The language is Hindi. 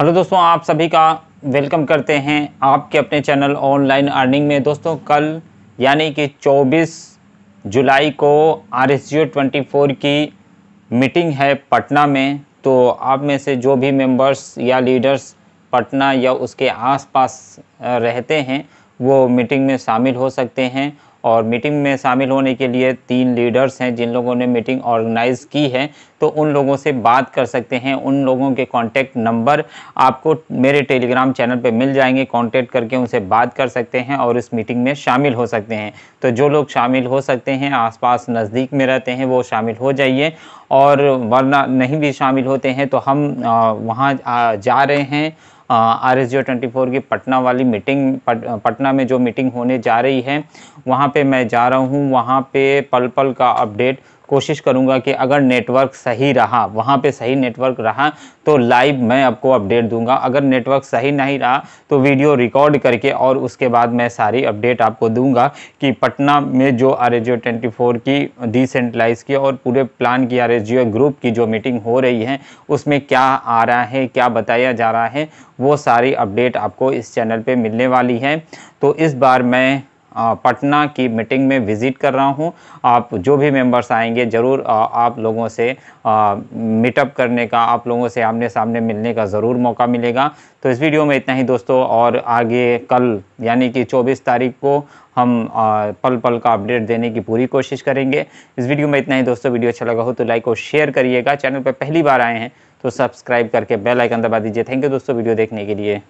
हेलो दोस्तों आप सभी का वेलकम करते हैं आपके अपने चैनल ऑनलाइन अर्निंग में दोस्तों कल यानी कि 24 जुलाई को आर एस की मीटिंग है पटना में तो आप में से जो भी मेंबर्स या लीडर्स पटना या उसके आसपास रहते हैं वो मीटिंग में शामिल हो सकते हैं और मीटिंग में शामिल होने के लिए तीन लीडर्स हैं जिन लोगों ने मीटिंग ऑर्गेनाइज की है तो उन लोगों से बात कर सकते हैं उन लोगों के कांटेक्ट नंबर आपको मेरे टेलीग्राम चैनल पे मिल जाएंगे कांटेक्ट करके उनसे बात कर सकते हैं और इस मीटिंग में शामिल हो सकते हैं तो जो लोग शामिल हो सकते हैं आसपास नज़दीक में रहते हैं वो शामिल हो जाइए और वरना नहीं भी शामिल होते हैं तो हम वहाँ जा रहे हैं आर एस ट्वेंटी फोर की पटना वाली मीटिंग पट, पटना में जो मीटिंग होने जा रही है वहाँ पे मैं जा रहा हूँ वहाँ पे पल पल का अपडेट कोशिश करूँगा कि अगर नेटवर्क सही रहा वहाँ पे सही नेटवर्क रहा तो लाइव मैं आपको अपडेट दूंगा अगर नेटवर्क सही नहीं रहा तो वीडियो रिकॉर्ड करके और उसके बाद मैं सारी अपडेट आपको दूंगा कि पटना में जो आर एस ट्वेंटी फोर की डिसेंट्रलाइज की और पूरे प्लान की आर एस ग्रुप की जो मीटिंग हो रही है उसमें क्या आ रहा है क्या बताया जा रहा है वो सारी अपडेट आपको इस चैनल पर मिलने वाली है तो इस बार मैं पटना की मीटिंग में विज़िट कर रहा हूँ आप जो भी मेंबर्स आएंगे ज़रूर आप लोगों से मीटअप करने का आप लोगों से आमने सामने मिलने का ज़रूर मौका मिलेगा तो इस वीडियो में इतना ही दोस्तों और आगे कल यानी कि 24 तारीख को हम पल पल का अपडेट देने की पूरी कोशिश करेंगे इस वीडियो में इतना ही दोस्तों वीडियो अच्छा लगा हो तो लाइक और शेयर करिएगा चैनल पर पहली बार आए हैं तो सब्सक्राइब करके बेल आइकन दबा दीजिए थैंक यू दोस्तों वीडियो देखने के लिए